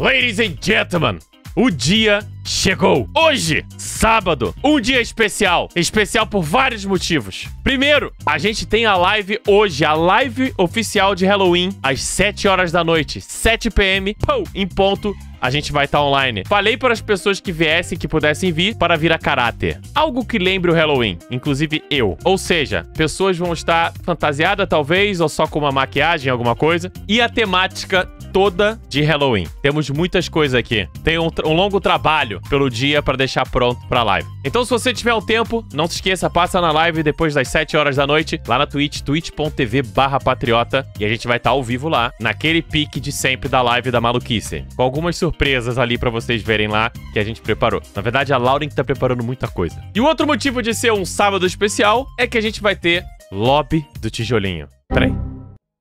Ladies and gentlemen, o dia chegou. Hoje, sábado, um dia especial. Especial por vários motivos. Primeiro, a gente tem a live hoje, a live oficial de Halloween, às 7 horas da noite, 7 pm, em ponto, a gente vai estar tá online. Falei para as pessoas que viessem, que pudessem vir, para vir a caráter. Algo que lembre o Halloween, inclusive eu. Ou seja, pessoas vão estar fantasiadas, talvez, ou só com uma maquiagem, alguma coisa. E a temática toda de Halloween. Temos muitas coisas aqui. Tem um, um longo trabalho pelo dia para deixar pronto para live. Então, se você tiver um tempo, não se esqueça, passa na live depois das 7 horas da noite, lá na Twitch, twitch.tv patriota, e a gente vai estar tá ao vivo lá, naquele pique de sempre da live da maluquice. Com algumas surpresas surpresas ali para vocês verem lá que a gente preparou. Na verdade, a Lauren que tá preparando muita coisa. E o outro motivo de ser um sábado especial é que a gente vai ter Lobby do Tijolinho. Peraí.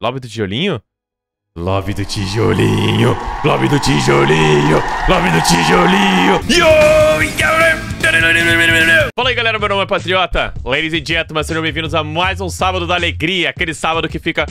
Lobby do Tijolinho? Lobby do Tijolinho, Lobby do Tijolinho, Lobby do Tijolinho. Yo! Fala aí, galera. Meu nome é Patriota. Ladies and gentlemen, sejam bem-vindos a mais um Sábado da Alegria. Aquele sábado que fica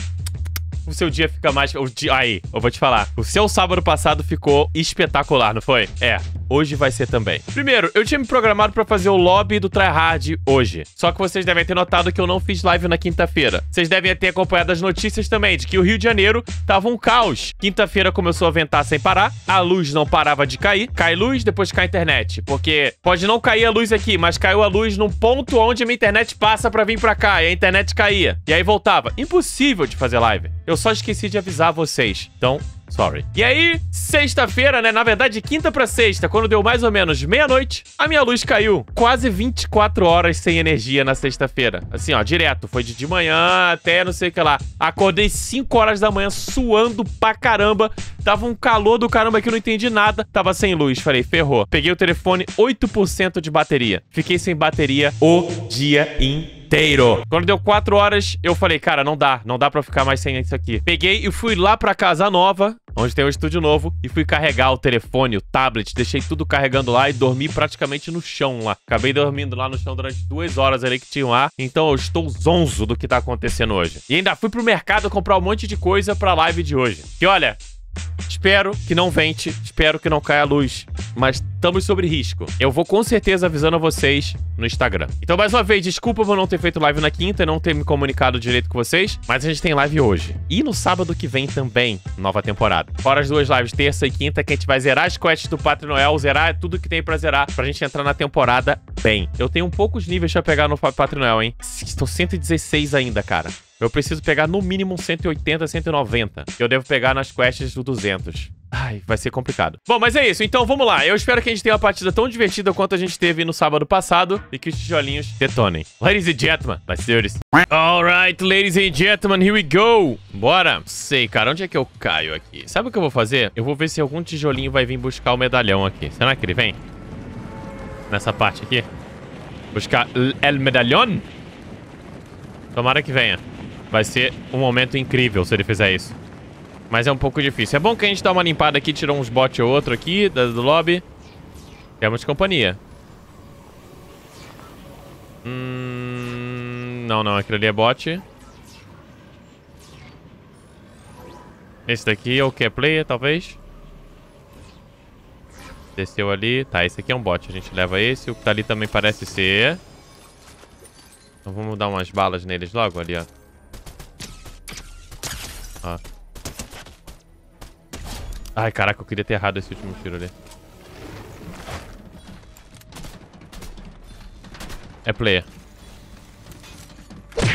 o seu dia fica mais. O dia... Aí, eu vou te falar. O seu sábado passado ficou espetacular, não foi? É. Hoje vai ser também. Primeiro, eu tinha me programado para fazer o lobby do tryhard hoje. Só que vocês devem ter notado que eu não fiz live na quinta-feira. Vocês devem ter acompanhado as notícias também de que o Rio de Janeiro tava um caos. Quinta-feira começou a ventar sem parar, a luz não parava de cair. Cai luz, depois cai a internet. Porque pode não cair a luz aqui, mas caiu a luz num ponto onde a minha internet passa para vir para cá e a internet caía. E aí voltava. Impossível de fazer live. Eu só esqueci de avisar vocês. Então, sorry. E aí, sexta-feira, né? Na verdade, quinta pra sexta, quando deu mais ou menos meia-noite, a minha luz caiu. Quase 24 horas sem energia na sexta-feira. Assim, ó, direto. Foi de, de manhã até não sei o que lá. Acordei 5 horas da manhã suando pra caramba. Tava um calor do caramba que eu não entendi nada. Tava sem luz. Falei, ferrou. Peguei o telefone, 8% de bateria. Fiquei sem bateria o dia inteiro inteiro. Quando deu quatro horas, eu falei, cara, não dá. Não dá pra ficar mais sem isso aqui. Peguei e fui lá pra casa nova, onde tem um estúdio novo, e fui carregar o telefone, o tablet, deixei tudo carregando lá e dormi praticamente no chão lá. Acabei dormindo lá no chão durante duas horas ali que tinha lá, então eu estou zonzo do que tá acontecendo hoje. E ainda fui pro mercado comprar um monte de coisa pra live de hoje. Que olha, Espero que não vente, espero que não caia a luz, mas estamos sobre risco. Eu vou com certeza avisando a vocês no Instagram. Então, mais uma vez, desculpa por não ter feito live na quinta e não ter me comunicado direito com vocês, mas a gente tem live hoje. E no sábado que vem também, nova temporada. Fora as duas lives, terça e quinta, que a gente vai zerar as quests do Patrão Noel, zerar tudo que tem pra zerar, pra gente entrar na temporada bem. Eu tenho poucos níveis pra pegar no Patrão Noel, hein? Estou 116 ainda, cara. Eu preciso pegar no mínimo 180, 190. Eu devo pegar nas quests do 200. Ai, vai ser complicado. Bom, mas é isso. Então, vamos lá. Eu espero que a gente tenha uma partida tão divertida quanto a gente teve no sábado passado e que os tijolinhos detonem. Ladies and gentlemen, my senhores. Alright, ladies and gentlemen, here we go. Bora. Sei, cara. Onde é que eu caio aqui? Sabe o que eu vou fazer? Eu vou ver se algum tijolinho vai vir buscar o medalhão aqui. Será que ele vem? Nessa parte aqui? Buscar el medalhão? Tomara que venha. Vai ser um momento incrível se ele fizer isso. Mas é um pouco difícil. É bom que a gente dá uma limpada aqui, tirou uns bots ou outro aqui do lobby. Temos companhia. Hum, não, não. Aquilo ali é bot. Esse daqui é o que é player, talvez. Desceu ali. Tá, esse aqui é um bot. A gente leva esse. O que tá ali também parece ser. Então vamos dar umas balas neles logo ali, ó. Ai, caraca, eu queria ter errado esse último tiro ali. É player.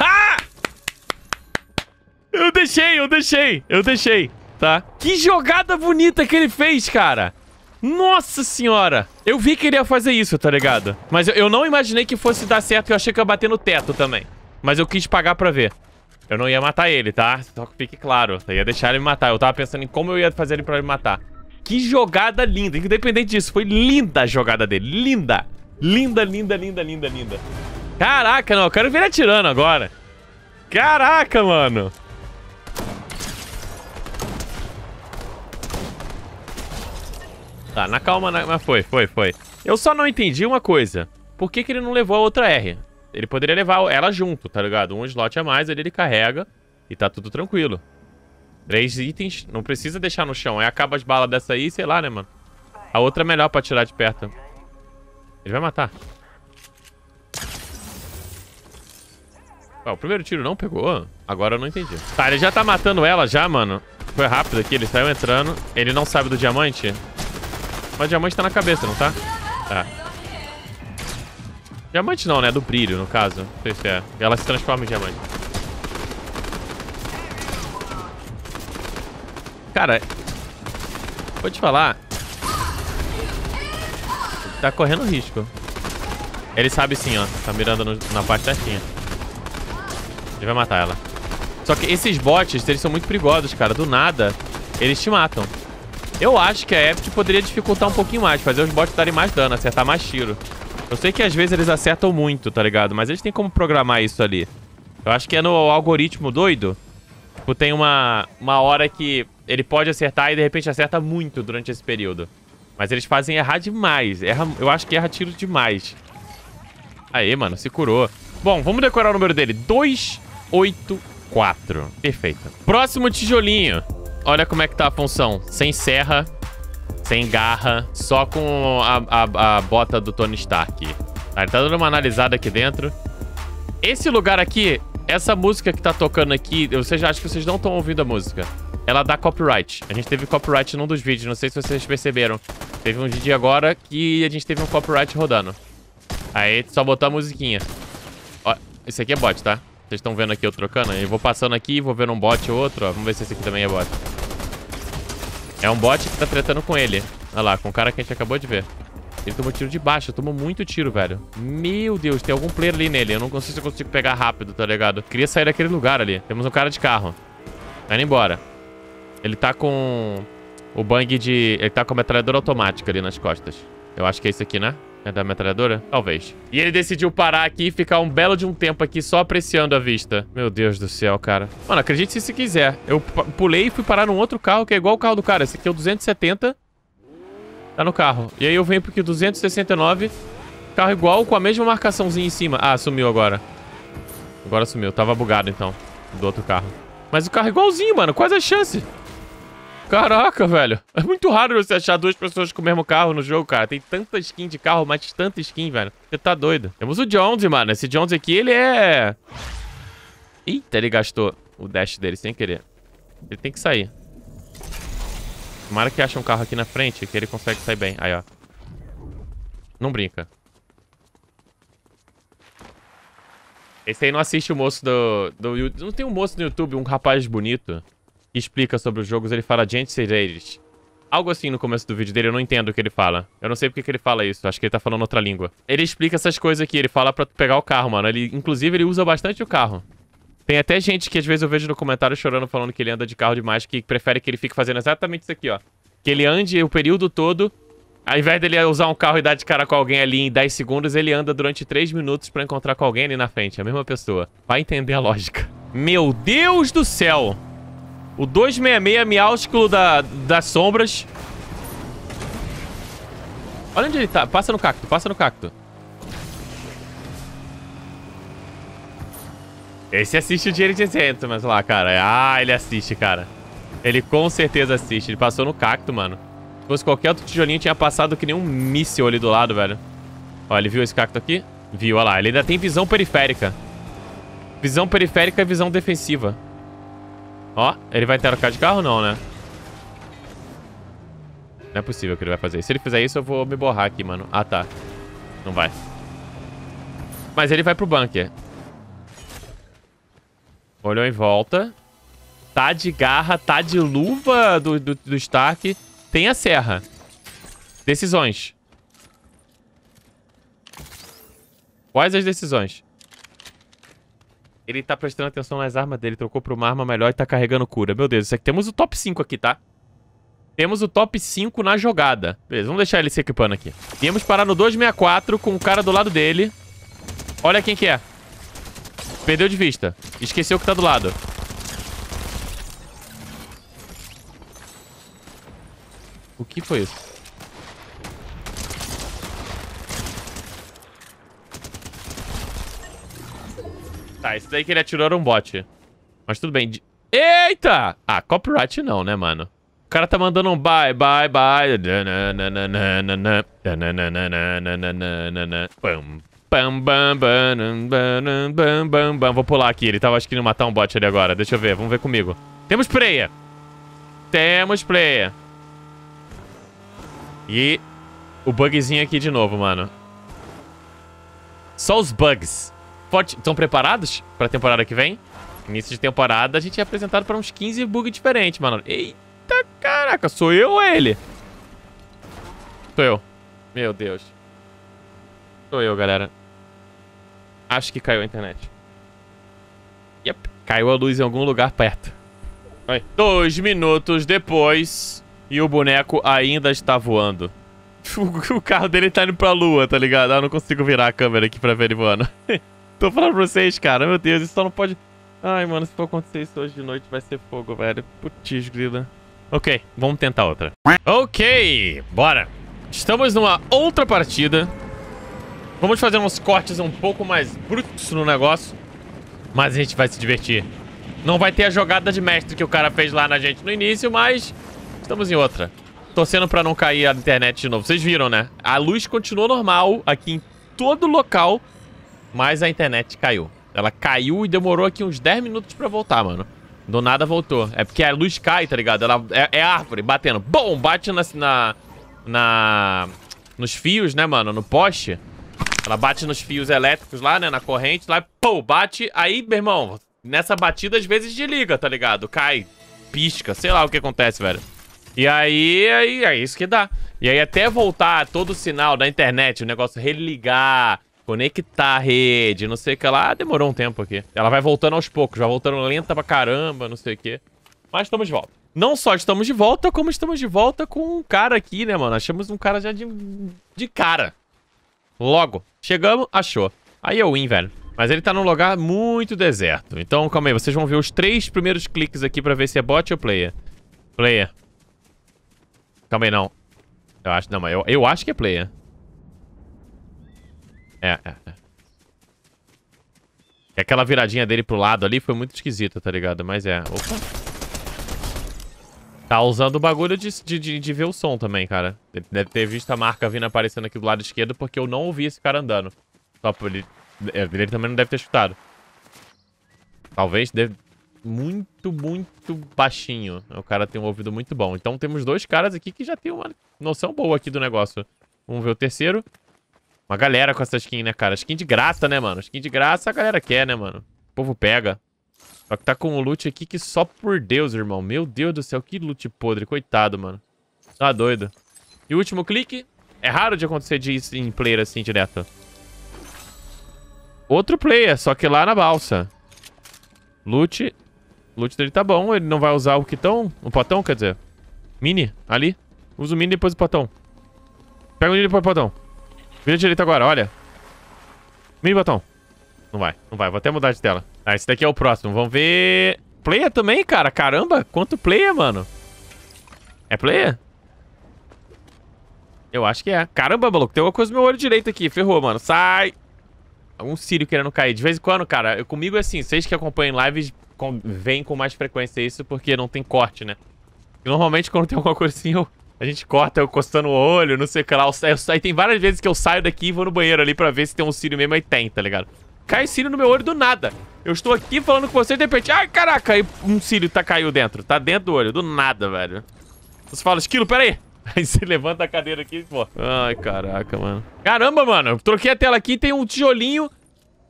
Ah! Eu deixei, eu deixei, eu deixei, tá? Que jogada bonita que ele fez, cara! Nossa senhora! Eu vi que ele ia fazer isso, tá ligado? Mas eu, eu não imaginei que fosse dar certo e eu achei que ia bater no teto também. Mas eu quis pagar pra ver. Eu não ia matar ele, tá? Só que fique claro. Eu ia deixar ele me matar. Eu tava pensando em como eu ia fazer ele pra ele me matar. Que jogada linda. Independente disso, foi linda a jogada dele. Linda. Linda, linda, linda, linda, linda. Caraca, não. Eu quero vir atirando agora. Caraca, mano. Tá, na calma, mas foi, foi, foi. Eu só não entendi uma coisa. Por que, que ele não levou a outra R? Ele poderia levar ela junto, tá ligado? Um slot a mais, ele, ele carrega e tá tudo tranquilo. Três itens, não precisa deixar no chão. Aí acaba as balas dessa aí, sei lá, né, mano? A outra é melhor pra tirar de perto. Ele vai matar. Ué, o primeiro tiro não pegou? Agora eu não entendi. Tá, ele já tá matando ela já, mano. Foi rápido aqui, ele saiu entrando. Ele não sabe do diamante. Mas o diamante tá na cabeça, não tá? Tá. Diamante não, né? Do brilho, no caso. Não sei se é. Ela se transforma em diamante. Cara, vou te falar. Tá correndo risco. Ele sabe sim, ó. Tá mirando no, na parte certinha. Ele vai matar ela. Só que esses bots, eles são muito perigosos, cara. Do nada, eles te matam. Eu acho que a Epic poderia dificultar um pouquinho mais. Fazer os bots darem mais dano, acertar mais tiro. Eu sei que às vezes eles acertam muito, tá ligado? Mas eles têm como programar isso ali. Eu acho que é no algoritmo doido. Tipo, tem uma, uma hora que ele pode acertar e de repente acerta muito durante esse período. Mas eles fazem errar demais. Erra, eu acho que erra tiro demais. Aí, mano, se curou. Bom, vamos decorar o número dele. 284. Perfeito. Próximo tijolinho. Olha como é que tá a função. Sem serra, sem garra, só com a, a, a bota do Tony Stark. Tá, ele tá dando uma analisada aqui dentro. Esse lugar aqui, essa música que tá tocando aqui, vocês acho que vocês não estão ouvindo a música. Ela dá copyright. A gente teve copyright num dos vídeos, não sei se vocês perceberam. Teve um dia agora que a gente teve um copyright rodando. Aí só botar a musiquinha. Ó, esse aqui é bot, tá? Vocês estão vendo aqui eu trocando? Eu vou passando aqui, vou vendo um bot ou outro, ó. Vamos ver se esse aqui também é bot. É um bot que tá tretando com ele. Olha lá, com o cara que a gente acabou de ver. Ele tomou tiro de baixo, tomou muito tiro, velho. Meu Deus, tem algum player ali nele. Eu não sei se eu consigo pegar rápido, tá ligado? Queria sair daquele lugar ali. Temos um cara de carro. Tá indo embora. Ele tá com o bang de... Ele tá com a metralhadora automática ali nas costas. Eu acho que é isso aqui, né? É da metralhadora? Talvez. E ele decidiu parar aqui e ficar um belo de um tempo aqui só apreciando a vista. Meu Deus do céu, cara. Mano, acredite se quiser. Eu pulei e fui parar num outro carro que é igual o carro do cara. Esse aqui é o 270. Tá no carro. E aí eu venho porque 269. Carro igual com a mesma marcaçãozinha em cima. Ah, sumiu agora. Agora sumiu. Tava bugado então. Do outro carro. Mas o carro é igualzinho, mano. Quais as chances? Caraca, velho. É muito raro você achar duas pessoas com o mesmo carro no jogo, cara. Tem tanta skin de carro, mas tanta skin, velho. Você tá doido. Temos o Jones, mano. Esse Jones aqui, ele é... Eita, ele gastou o dash dele sem querer. Ele tem que sair. Tomara que ache um carro aqui na frente, que ele consegue sair bem. Aí, ó. Não brinca. Esse aí não assiste o moço do... do... Não tem um moço no YouTube, um rapaz bonito que explica sobre os jogos, ele fala Gente Raiders. Algo assim no começo do vídeo dele, eu não entendo o que ele fala. Eu não sei porque que ele fala isso, acho que ele tá falando outra língua. Ele explica essas coisas aqui, ele fala pra pegar o carro, mano. Ele, inclusive, ele usa bastante o carro. Tem até gente que às vezes eu vejo no comentário chorando, falando que ele anda de carro demais, que prefere que ele fique fazendo exatamente isso aqui, ó. Que ele ande o período todo, ao invés dele usar um carro e dar de cara com alguém ali em 10 segundos, ele anda durante 3 minutos pra encontrar com alguém ali na frente, a mesma pessoa. Vai entender a lógica. Meu Deus do céu! O 266 miáusculo da, das sombras. Olha onde ele tá. Passa no cacto, passa no cacto. Esse assiste o dinheiro de isento, mas lá, cara. Ah, ele assiste, cara. Ele com certeza assiste. Ele passou no cacto, mano. Se fosse qualquer outro tijolinho, tinha passado que nem um míssil ali do lado, velho. Ó, ele viu esse cacto aqui? Viu, olha lá. Ele ainda tem visão periférica. Visão periférica e visão defensiva. Ó, ele vai trocar de carro não, né? Não é possível que ele vai fazer. isso. Se ele fizer isso, eu vou me borrar aqui, mano. Ah, tá. Não vai. Mas ele vai pro bunker. Olhou em volta. Tá de garra, tá de luva do, do, do Stark. Tem a serra. Decisões. Quais as decisões? Ele tá prestando atenção nas armas dele, trocou pra uma arma melhor e tá carregando cura. Meu Deus, isso aqui temos o top 5 aqui, tá? Temos o top 5 na jogada. Beleza, vamos deixar ele se equipando aqui. Viemos parar no 264 com o cara do lado dele. Olha quem que é. Perdeu de vista. Esqueceu que tá do lado. O que foi isso? Tá, esse daí que ele atirou era um bot. Mas tudo bem. Eita! Ah, copyright não, né, mano? O cara tá mandando um bye, bye, bye. Vou pular aqui. Ele tava acho que indo matar um bot ali agora. Deixa eu ver. Vamos ver comigo. Temos player. Temos player. E o bugzinho aqui de novo, mano. Só os bugs forte. Estão preparados para a temporada que vem? Início de temporada, a gente é apresentado para uns 15 bugs diferentes, mano. Eita, caraca, sou eu ou é ele? Sou eu. Meu Deus. Sou eu, galera. Acho que caiu a internet. Yep, caiu a luz em algum lugar perto. Oi. Dois minutos depois e o boneco ainda está voando. O carro dele tá indo pra lua, tá ligado? Eu ah, não consigo virar a câmera aqui pra ver ele voando. Tô falando pra vocês, cara. Meu Deus, isso só não pode... Ai, mano, se for acontecer isso hoje de noite, vai ser fogo, velho. Putz, grila. Ok, vamos tentar outra. Ok, bora. Estamos numa outra partida. Vamos fazer uns cortes um pouco mais brutos no negócio. Mas a gente vai se divertir. Não vai ter a jogada de mestre que o cara fez lá na gente no início, mas... Estamos em outra. Torcendo pra não cair a internet de novo. Vocês viram, né? A luz continua normal aqui em todo local... Mas a internet caiu. Ela caiu e demorou aqui uns 10 minutos pra voltar, mano. Do nada voltou. É porque a luz cai, tá ligado? Ela é, é árvore batendo. Bom, bate na, na, na, nos fios, né, mano? No poste. Ela bate nos fios elétricos lá, né? Na corrente lá. Pô, bate. Aí, meu irmão, nessa batida às vezes desliga, tá ligado? Cai, pisca, sei lá o que acontece, velho. E aí, aí é isso que dá. E aí até voltar todo o sinal da internet, o negócio religar, conectar a rede, não sei o que lá. Ah, demorou um tempo aqui. Ela vai voltando aos poucos, vai voltando lenta pra caramba, não sei o que. Mas estamos de volta. Não só estamos de volta, como estamos de volta com um cara aqui, né, mano? Achamos um cara já de, de cara. Logo. Chegamos, achou. Aí é o win, velho. Mas ele tá num lugar muito deserto. Então, calma aí. Vocês vão ver os três primeiros cliques aqui pra ver se é bot ou player. Player. Calma aí, não. Eu acho... Não, mas eu, eu acho que é player. É, é, é, é. aquela viradinha dele pro lado ali foi muito esquisita, tá ligado? Mas é. Opa. Tá usando o bagulho de, de, de, ver o som também, cara. Ele deve ter visto a marca vindo aparecendo aqui do lado esquerdo, porque eu não ouvi esse cara andando. Só por ele, é, ele também não deve ter escutado. Talvez deve... Muito, muito baixinho. O cara tem um ouvido muito bom. Então temos dois caras aqui que já tem uma noção boa aqui do negócio. Vamos ver o terceiro. Uma galera com essa skin, né, cara? Skin de graça, né, mano? Skin de graça a galera quer, né, mano? O povo pega. Só que tá com um loot aqui que só por Deus, irmão. Meu Deus do céu, que loot podre. Coitado, mano. Tá doido. E o último clique. É raro de acontecer de em player assim, direto. Outro player, só que lá na balsa. Loot. Loot dele tá bom. Ele não vai usar o quitão. O potão, quer dizer. Mini, ali. Usa o mini depois o potão. Pega o mini depois o potão. Vira direito agora, olha. Mini botão. Não vai, não vai. Vou até mudar de tela. Ah, esse daqui é o próximo. Vamos ver... Player também, cara. Caramba, quanto player, mano. É player? Eu acho que é. Caramba, maluco, tem alguma coisa no meu olho direito aqui. Ferrou, mano. Sai! Algum sírio querendo cair. De vez em quando, cara, comigo é assim. Vocês que acompanham lives com... veem com mais frequência isso porque não tem corte, né? normalmente quando tem alguma coisa assim, eu a gente corta eu coçando o olho, não sei o que lá. Aí tem várias vezes que eu saio daqui e vou no banheiro ali pra ver se tem um cílio mesmo. Aí tem, tá ligado? Cai cílio no meu olho do nada. Eu estou aqui falando com você, de repente... Ai, caraca! Aí um cílio tá, caiu dentro. Tá dentro do olho. Do nada, velho. Você fala, esquilo, pera aí. Aí você levanta a cadeira aqui e pô. Ai, caraca, mano. Caramba, mano. Eu troquei a tela aqui e tem um tijolinho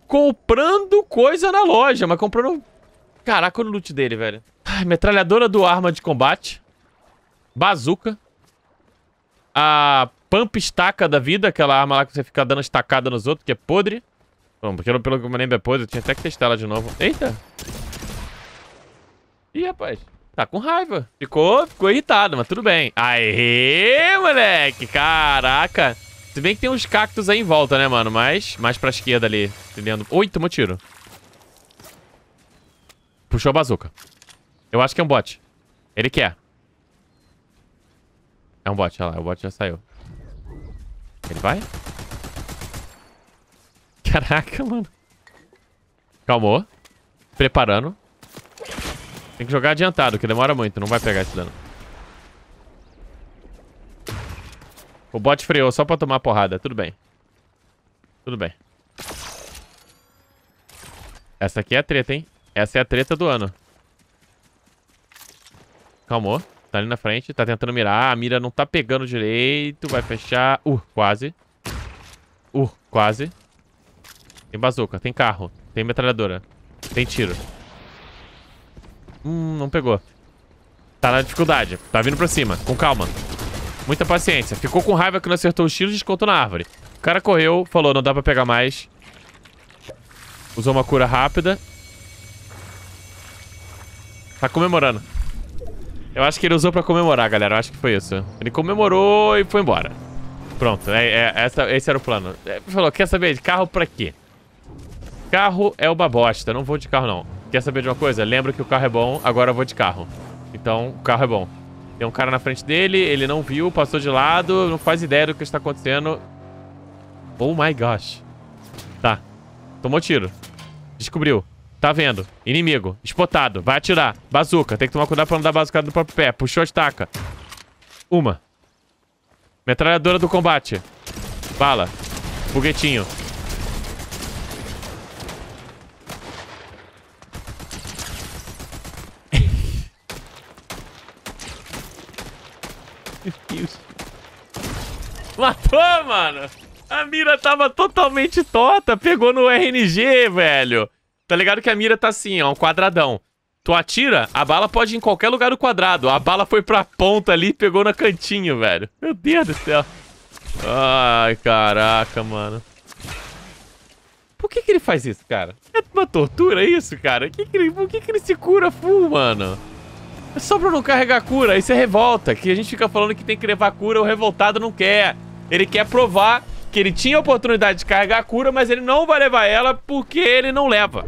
comprando coisa na loja. Mas comprando... Caraca, olha o loot dele, velho. Ai, metralhadora do arma de combate. Bazuca. A pump estaca da vida, aquela arma lá que você fica dando estacada nos outros, que é podre. Bom, pelo, pelo que eu me lembro é podre, eu tinha até que testar ela de novo. Eita! Ih, rapaz. Tá com raiva. Ficou, ficou irritado, mas tudo bem. Aê, moleque! Caraca! Se bem que tem uns cactos aí em volta, né, mano? Mas mais pra esquerda ali. Entendendo? Oi, tomou tiro. Puxou a bazuca. Eu acho que é um bot. Ele quer. É um bot, olha lá. O bot já saiu. Ele vai? Caraca, mano. Calmou. Preparando. Tem que jogar adiantado, que demora muito. Não vai pegar esse dano. O bot freou só pra tomar porrada. Tudo bem. Tudo bem. Essa aqui é a treta, hein? Essa é a treta do ano. Calmou. Tá ali na frente, tá tentando mirar. A mira não tá pegando direito. Vai fechar. Uh, quase. Uh, quase. Tem bazuca, tem carro, tem metralhadora, tem tiro. Hum, não pegou. Tá na dificuldade. Tá vindo pra cima, com calma. Muita paciência. Ficou com raiva que não acertou os tiros e descontou na árvore. O cara correu, falou, não dá pra pegar mais. Usou uma cura rápida. Tá comemorando. Eu acho que ele usou pra comemorar, galera. Eu acho que foi isso. Ele comemorou e foi embora. Pronto, é, é essa, esse era o plano. Ele é, falou, quer saber de carro pra quê? Carro é uma bosta, não vou de carro não. Quer saber de uma coisa? Lembra que o carro é bom, agora eu vou de carro. Então, o carro é bom. Tem um cara na frente dele, ele não viu, passou de lado, não faz ideia do que está acontecendo. Oh my gosh. Tá. Tomou tiro. Descobriu. Tá vendo. Inimigo. Espotado. Vai atirar. Bazuca. Tem que tomar cuidado pra não dar bazuca no próprio pé. Puxou, estaca. Uma. Metralhadora do combate. Bala. Foguetinho. Matou, mano! A mira tava totalmente torta, pegou no RNG, velho. Tá ligado que a mira tá assim, ó, um quadradão. Tu atira, a bala pode ir em qualquer lugar do quadrado. A bala foi pra ponta ali e pegou no cantinho, velho. Meu Deus do céu. Ai, caraca, mano. Por que que ele faz isso, cara? É uma tortura isso, cara? Que que ele, por que que ele se cura full, mano? É só pra não carregar cura, isso é revolta. Que a gente fica falando que tem que levar cura, o revoltado não quer. Ele quer provar que ele tinha a oportunidade de carregar a cura, mas ele não vai levar ela porque ele não leva.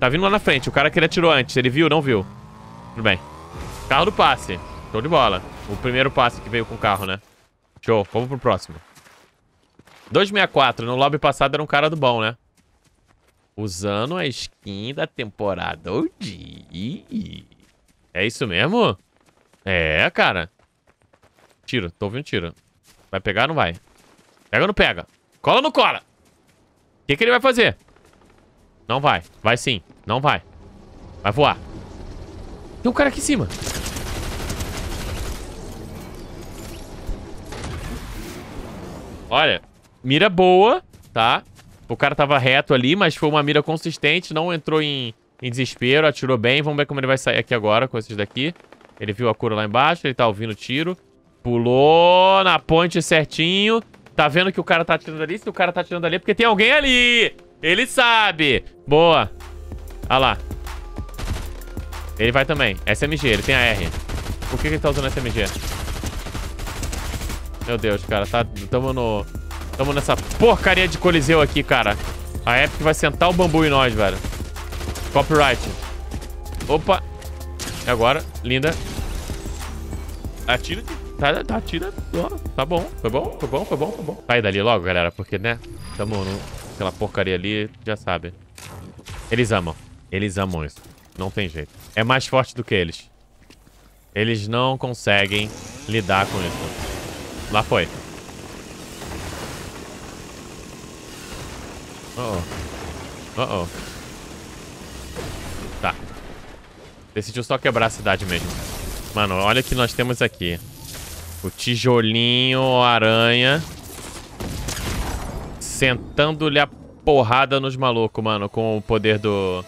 Tá vindo lá na frente. O cara que ele atirou antes. Ele viu? Não viu. Tudo bem. Carro do passe. Show de bola. O primeiro passe que veio com o carro, né? Show. Vamos pro próximo. 264. No lobby passado era um cara do bom, né? Usando a skin da temporada Odi. É isso mesmo? É, cara. Tiro. Tô ouvindo tiro. Vai pegar ou não vai? Pega ou não pega? Cola ou não cola? O que, que ele vai fazer? Não vai. Vai sim. Não vai. Vai voar. Tem um cara aqui em cima. Olha, mira boa, tá? O cara tava reto ali, mas foi uma mira consistente, não entrou em, em desespero, atirou bem. Vamos ver como ele vai sair aqui agora com esses daqui. Ele viu a cura lá embaixo, ele tá ouvindo o tiro. Pulou na ponte certinho. Tá vendo que o cara tá atirando ali? Se o cara tá atirando ali é porque tem alguém ali! Ele sabe. Boa. Olha lá. Ele vai também. SMG, ele tem a R. Por que, que ele tá usando SMG? Meu Deus, cara. Tá, tamo no... Tamo nessa porcaria de coliseu aqui, cara. A Epic vai sentar o bambu em nós, velho. Copyright. Opa. E agora? Linda. Atira. Tá, tá atira. Tá bom. Foi bom, foi bom, foi bom, foi bom. Sai dali logo, galera, porque, né? Tamo no aquela porcaria ali, já sabe. Eles amam. Eles amam isso. Não tem jeito. É mais forte do que eles. Eles não conseguem lidar com isso. Lá foi. oh Uh-oh. Tá. Decidiu só quebrar a cidade mesmo. Mano, olha o que nós temos aqui. O tijolinho, aranha... Sentando-lhe a porrada nos malucos, mano, com o poder do...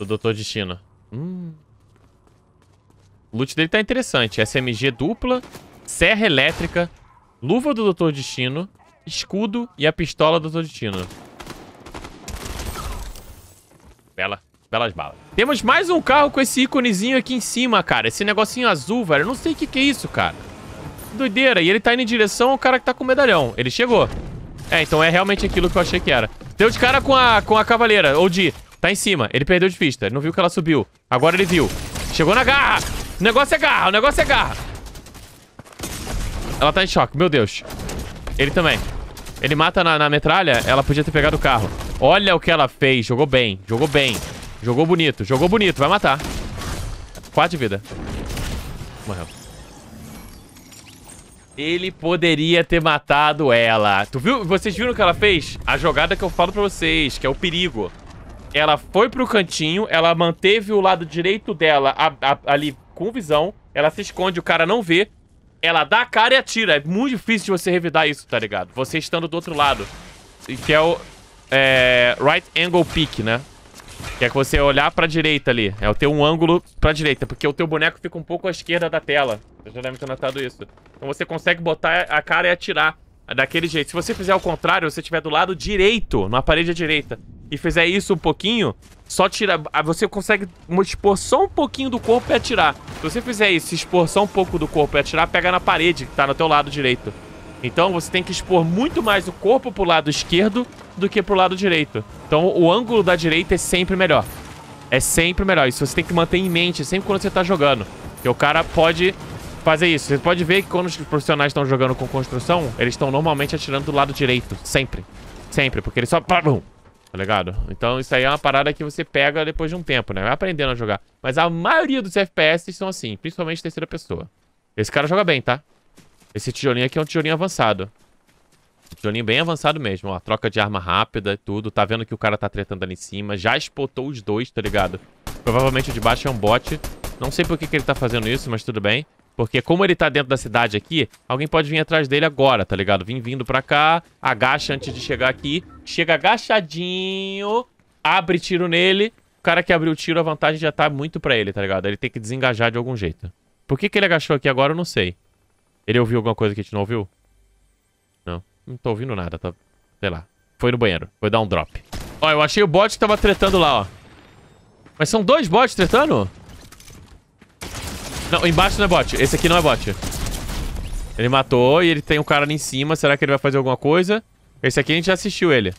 Do Destino. Hum. O loot dele tá interessante. SMG dupla, serra elétrica, luva do Dr. Destino, escudo e a pistola do Dr. Destino. Bela. Belas balas. Temos mais um carro com esse íconezinho aqui em cima, cara. Esse negocinho azul, velho. Eu não sei o que, que é isso, cara. Doideira. E ele tá indo em direção ao cara que tá com o medalhão. Ele chegou. É, então é realmente aquilo que eu achei que era. Deu de cara com a, com a cavaleira, ou de... Tá em cima. Ele perdeu de vista. Ele não viu que ela subiu. Agora ele viu. Chegou na garra. O negócio é garra. O negócio é garra. Ela tá em choque. Meu Deus. Ele também. Ele mata na, na metralha. Ela podia ter pegado o carro. Olha o que ela fez. Jogou bem. Jogou bem. Jogou bonito. Jogou bonito. Vai matar. Quatro de vida. Morreu. Ele poderia ter matado ela. Tu viu? Vocês viram o que ela fez? A jogada que eu falo pra vocês, que é o perigo. Ela foi pro cantinho, ela manteve o lado direito dela a, a, ali com visão. Ela se esconde, o cara não vê. Ela dá a cara e atira. É muito difícil de você revidar isso, tá ligado? Você estando do outro lado. Que é o é, right angle pick, né? Que é que você olhar pra direita ali. É o ter um ângulo pra direita, porque o teu boneco fica um pouco à esquerda da tela. Vocês já deve ter notado isso. Então você consegue botar a cara e atirar daquele jeito. Se você fizer ao contrário, você estiver do lado direito, na parede à direita, e fizer isso um pouquinho, só tira... Ah, você consegue expor só um pouquinho do corpo e atirar. Se você fizer isso, expor só um pouco do corpo e atirar, pega na parede que tá no teu lado direito. Então você tem que expor muito mais o corpo pro lado esquerdo do que pro lado direito. Então o ângulo da direita é sempre melhor. É sempre melhor. Isso você tem que manter em mente sempre quando você tá jogando. Que o cara pode fazer isso. Você pode ver que quando os profissionais estão jogando com construção, eles estão normalmente atirando do lado direito. Sempre. Sempre. Porque eles só... Tá ligado? Então isso aí é uma parada que você pega depois de um tempo, né? Vai aprendendo a jogar. Mas a maioria dos FPS são assim. Principalmente terceira pessoa. Esse cara joga bem, tá? Esse tijolinho aqui é um tijolinho avançado. Joninho bem avançado mesmo, ó. Troca de arma rápida e tudo. Tá vendo que o cara tá tretando ali em cima. Já espotou os dois, tá ligado? Provavelmente o de baixo é um bot. Não sei por que, que ele tá fazendo isso, mas tudo bem. Porque como ele tá dentro da cidade aqui, alguém pode vir atrás dele agora, tá ligado? Vim vindo pra cá, agacha antes de chegar aqui. Chega agachadinho, abre tiro nele. O cara que abriu o tiro, a vantagem já tá muito pra ele, tá ligado? Ele tem que desengajar de algum jeito. Por que, que ele agachou aqui agora, eu não sei. Ele ouviu alguma coisa que a gente não ouviu? Não tô ouvindo nada, tá... Sei lá. Foi no banheiro. Foi dar um drop. Ó, eu achei o bot que tava tretando lá, ó. Mas são dois bots tretando? Não, embaixo não é bot. Esse aqui não é bot. Ele matou e ele tem um cara ali em cima. Será que ele vai fazer alguma coisa? Esse aqui a gente já assistiu ele.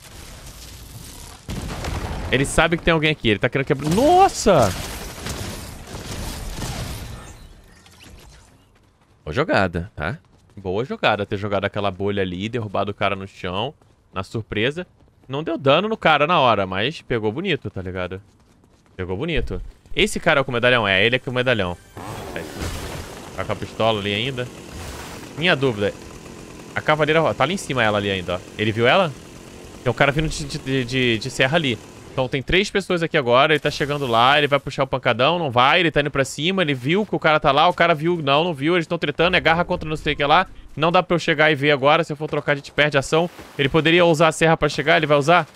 Ele sabe que tem alguém aqui. Ele tá querendo quebrar... Nossa! Boa jogada, tá? Boa jogada ter jogado aquela bolha ali, derrubado o cara no chão, na surpresa. Não deu dano no cara na hora, mas pegou bonito, tá ligado? Pegou bonito. Esse cara é o com medalhão? É, ele é com medalhão. Tá com a pistola ali ainda. Minha dúvida. A cavaleira... Tá ali em cima ela ali ainda, ó. Ele viu ela? Tem um cara vindo de, de, de, de serra ali. Então tem três pessoas aqui agora, ele tá chegando lá, ele vai puxar o pancadão, não vai, ele tá indo pra cima, ele viu que o cara tá lá, o cara viu, não, não viu, eles estão tretando, é garra contra não sei o que lá. Não dá pra eu chegar e ver agora, se eu for trocar a gente perde a ação. Ele poderia usar a serra pra chegar, ele vai usar?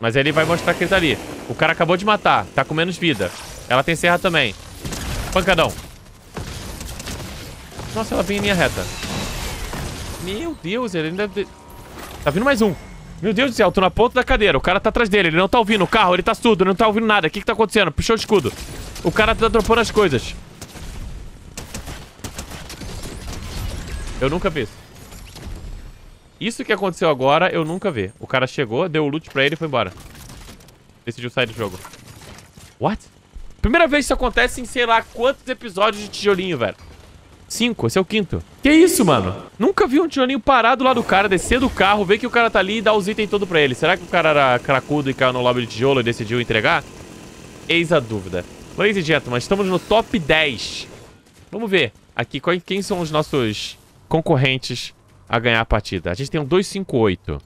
Mas ele vai mostrar que ele tá ali. O cara acabou de matar, tá com menos vida. Ela tem serra também. Pancadão. Nossa, ela vem em linha reta. Meu Deus, ele ainda... Tá vindo mais um. Meu Deus do céu, tô na ponta da cadeira. O cara tá atrás dele. Ele não tá ouvindo o carro, ele tá surdo, ele não tá ouvindo nada. O que que tá acontecendo? Puxou o escudo. O cara tá dropando as coisas. Eu nunca vi isso. Isso que aconteceu agora, eu nunca vi. O cara chegou, deu o loot pra ele e foi embora. Decidiu sair do jogo. What? Primeira vez que isso acontece em sei lá quantos episódios de tijolinho, velho. Cinco, esse é o quinto. Que isso, mano? Nunca vi um tiraninho parado lá do cara, descer do carro, ver que o cara tá ali e dar os itens todo pra ele. Será que o cara era cracudo e caiu no lobby de tijolo e decidiu entregar? Eis a dúvida. Ladies and gentlemen, estamos no top 10. Vamos ver aqui quem são os nossos concorrentes a ganhar a partida. A gente tem um 258.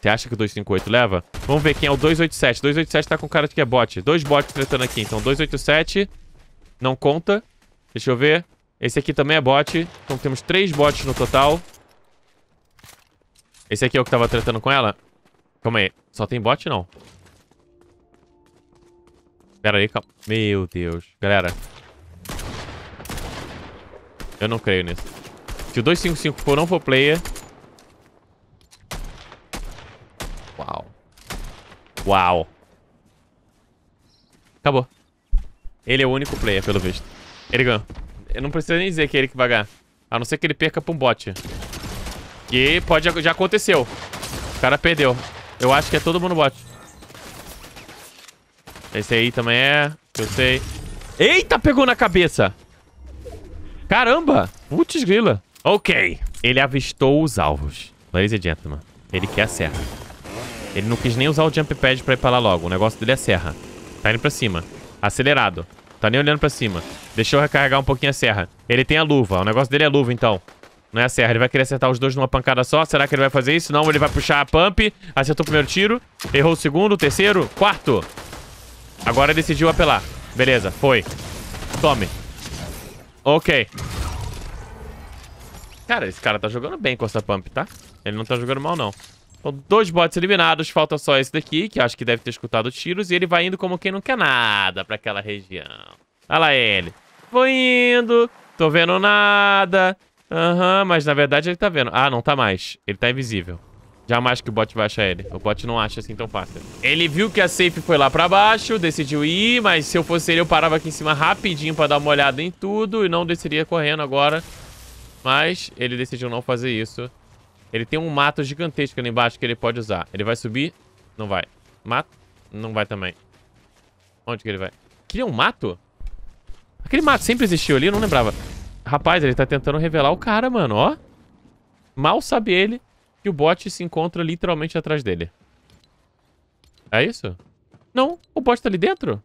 Você acha que o 258 leva? Vamos ver quem é o 287. 287 tá com cara de que é bot. Dois bots tretando aqui, então 287 não conta. Deixa eu ver. Esse aqui também é bot. Então temos três bots no total. Esse aqui é o que tava tratando com ela? Calma aí. Só tem bot, não? Pera aí, calma. Meu Deus. Galera. Eu não creio nisso. Se o 255 for não for player... Uau. Uau. Acabou. Ele é o único player, pelo visto. Ele ganhou. Eu não preciso nem dizer que é ele que vai ganhar. A não ser que ele perca pra um bot. Que pode... Já aconteceu. O cara perdeu. Eu acho que é todo mundo bot. Esse aí também é. Eu sei. Eita, pegou na cabeça. Caramba. Putz grila. Ok. Ele avistou os alvos. Ladies and gentlemen. Ele quer a serra. Ele não quis nem usar o jump pad pra ir pra lá logo. O negócio dele é serra. Tá indo pra cima. Acelerado. Tá nem olhando pra cima. Deixa eu recarregar um pouquinho a serra. Ele tem a luva. O negócio dele é a luva, então. Não é a serra. Ele vai querer acertar os dois numa pancada só. Será que ele vai fazer isso? Não, ele vai puxar a pump. Acertou o primeiro tiro. Errou o segundo, o terceiro, quarto. Agora decidiu apelar. Beleza, foi. Tome. Ok. Cara, esse cara tá jogando bem com essa pump, tá? Ele não tá jogando mal, não. Então, dois bots eliminados, falta só esse daqui, que acho que deve ter escutado tiros, e ele vai indo como quem não quer nada pra aquela região. Olha lá ele. Vou indo, tô vendo nada. Aham, uhum, mas na verdade ele tá vendo. Ah, não tá mais. Ele tá invisível. Jamais que o bot vai achar ele. O bot não acha assim tão fácil. Ele viu que a safe foi lá pra baixo, decidiu ir, mas se eu fosse ele, eu parava aqui em cima rapidinho pra dar uma olhada em tudo e não desceria correndo agora. Mas ele decidiu não fazer isso. Ele tem um mato gigantesco ali embaixo que ele pode usar. Ele vai subir? Não vai. Mato? Não vai também. Onde que ele vai? Queria é um mato? Aquele mato sempre existiu ali, eu não lembrava. Rapaz, ele tá tentando revelar o cara, mano, ó. Mal sabe ele que o bot se encontra literalmente atrás dele. É isso? Não, o bot tá ali dentro?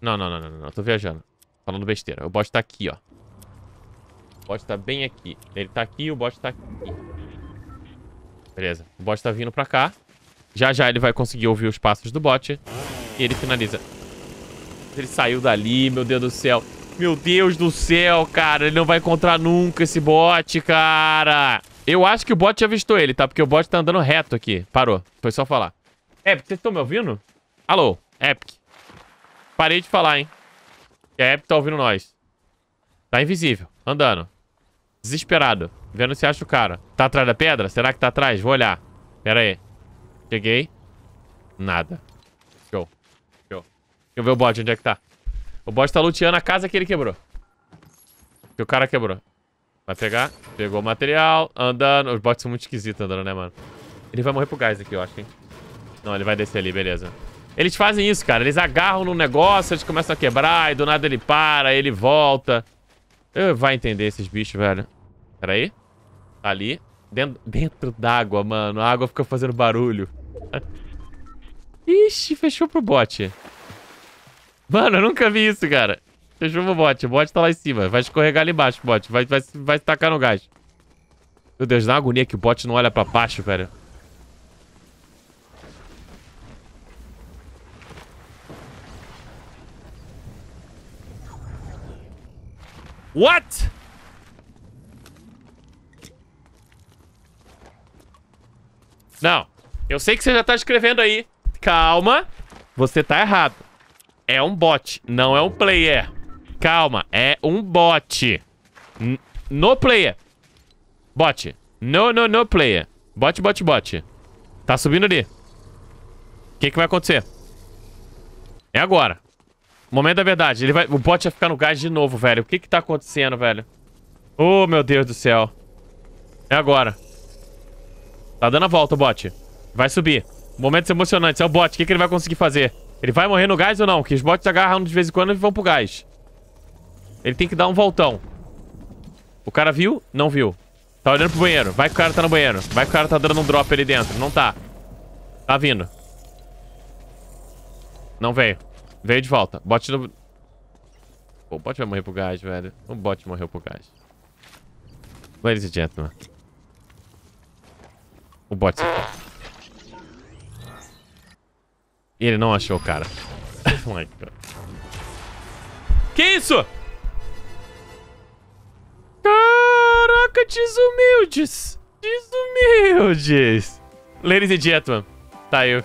Não, não, não, não, não, tô viajando. Falando besteira. O bot tá aqui, ó. O bot tá bem aqui. Ele tá aqui o bot tá aqui. Beleza. O bot tá vindo pra cá. Já já ele vai conseguir ouvir os passos do bot. E ele finaliza. Ele saiu dali, meu Deus do céu. Meu Deus do céu, cara. Ele não vai encontrar nunca esse bot, cara. Eu acho que o bot avistou ele, tá? Porque o bot tá andando reto aqui. Parou. Foi só falar. Epic, vocês estão me ouvindo? Alô, Epic. Parei de falar, hein? E a Epic tá ouvindo nós. Tá invisível. Andando. Desesperado. Vendo se acha o cara. Tá atrás da pedra? Será que tá atrás? Vou olhar. Pera aí. Cheguei. Nada. Show. Show. Deixa eu ver o bot. Onde é que tá? O bot tá luteando a casa que ele quebrou. Que o cara quebrou. Vai pegar. Pegou o material. Andando. Os bots são muito esquisitos andando, né, mano? Ele vai morrer pro gás aqui, eu acho, hein? Não, ele vai descer ali. Beleza. Eles fazem isso, cara. Eles agarram no negócio, eles começam a quebrar, e do nada ele para, ele volta. Eu vai entender esses bichos, velho. Pera aí. Tá ali. Dentro, dentro d'água, mano. A água fica fazendo barulho. Ixi, fechou pro bot. Mano, eu nunca vi isso, cara. Fechou pro bot. O bot tá lá em cima. Vai escorregar ali embaixo, bot. Vai, vai, vai tacar no gás. Meu Deus, dá uma agonia que o bot não olha pra baixo, velho. What? Não. Eu sei que você já tá escrevendo aí. Calma. Você tá errado. É um bot, não é um player. Calma, é um bot. N no player. Bot. No, no, no player. Bot, bot, bot. Tá subindo ali. O que, que vai acontecer? É agora. Momento da verdade. Ele vai... O bot vai ficar no gás de novo, velho. O que que tá acontecendo, velho? Oh, meu Deus do céu. É agora. Tá dando a volta o bot. Vai subir. Momentos emocionantes. É o bot. O que, que ele vai conseguir fazer? Ele vai morrer no gás ou não? Que os bots agarram de vez em quando e vão pro gás. Ele tem que dar um voltão. O cara viu? Não viu. Tá olhando pro banheiro. Vai que o cara tá no banheiro. Vai que o cara tá dando um drop ali dentro. Não tá. Tá vindo. Não veio. Veio de volta. Bot no... Pô, o bot vai morrer pro gás, velho. O bot morreu pro gás. Ladies and gentlemen. O bot E ele não achou o cara. Oh que isso? Caraca, desumildes. Desumildes. Ladies and gentlemen. Tá aí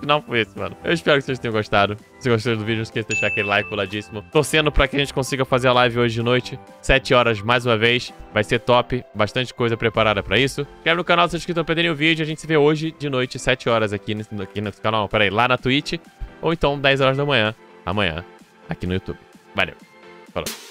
final foi esse, mano. Eu espero que vocês tenham gostado. Se gostaram do vídeo, não esqueça de deixar aquele like coladíssimo. Torcendo pra que a gente consiga fazer a live hoje de noite, 7 horas mais uma vez. Vai ser top, bastante coisa preparada pra isso. Inscreve no canal se inscrito não perderem o vídeo. A gente se vê hoje de noite, 7 horas aqui nesse, aqui nesse canal, peraí, lá na Twitch. Ou então 10 horas da manhã, amanhã, aqui no YouTube. Valeu, falou.